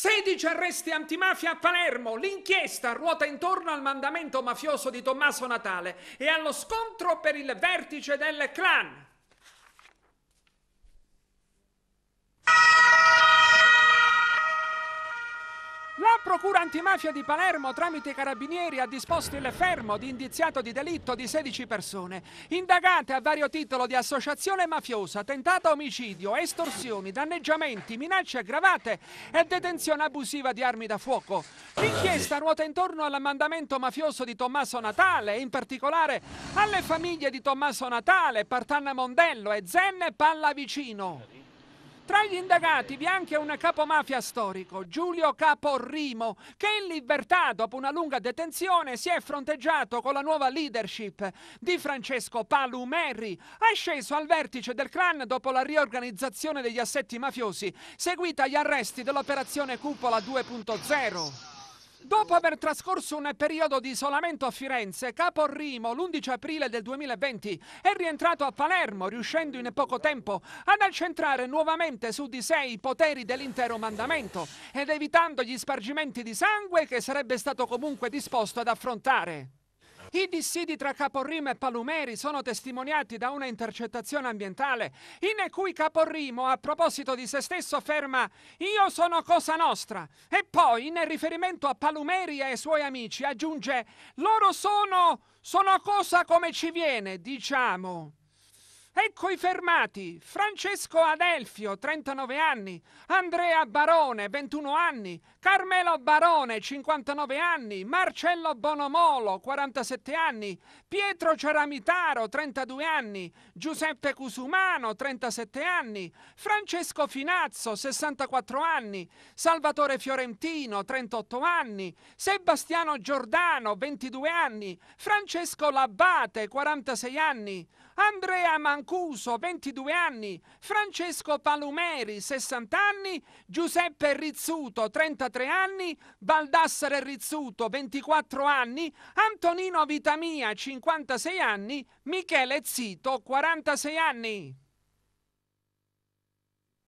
16 arresti antimafia a Palermo, l'inchiesta ruota intorno al mandamento mafioso di Tommaso Natale e allo scontro per il vertice del clan. Procura Antimafia di Palermo tramite i carabinieri ha disposto il fermo di indiziato di delitto di 16 persone, indagate a vario titolo di associazione mafiosa, tentata omicidio, estorsioni, danneggiamenti, minacce aggravate e detenzione abusiva di armi da fuoco. L'inchiesta ruota intorno all'ammandamento mafioso di Tommaso Natale e in particolare alle famiglie di Tommaso Natale, Partanna Mondello e Zen Pallavicino. Tra gli indagati vi è anche un capomafia storico, Giulio Caporrimo, che in libertà dopo una lunga detenzione si è fronteggiato con la nuova leadership di Francesco Palumerri. È sceso al vertice del clan dopo la riorganizzazione degli assetti mafiosi, seguita agli arresti dell'operazione Cupola 2.0. Dopo aver trascorso un periodo di isolamento a Firenze, Rimo l'11 aprile del 2020 è rientrato a Palermo, riuscendo in poco tempo ad accentrare nuovamente su di sé i poteri dell'intero mandamento ed evitando gli spargimenti di sangue che sarebbe stato comunque disposto ad affrontare. I dissidi tra Caporrimo e Palumeri sono testimoniati da una intercettazione ambientale in cui Caporrimo, a proposito di se stesso, afferma «Io sono Cosa Nostra» e poi, nel riferimento a Palumeri e ai suoi amici, aggiunge «Loro sono... sono cosa come ci viene, diciamo». Ecco i fermati. Francesco Adelfio, 39 anni. Andrea Barone, 21 anni. Carmelo Barone, 59 anni. Marcello Bonomolo, 47 anni. Pietro Ceramitaro, 32 anni. Giuseppe Cusumano, 37 anni. Francesco Finazzo, 64 anni. Salvatore Fiorentino, 38 anni. Sebastiano Giordano, 22 anni. Francesco Labbate, 46 anni. Andrea Mancuso, 22 anni, Francesco Palumeri, 60 anni, Giuseppe Rizzuto, 33 anni, Baldassare Rizzuto, 24 anni, Antonino Vitamia, 56 anni, Michele Zito, 46 anni.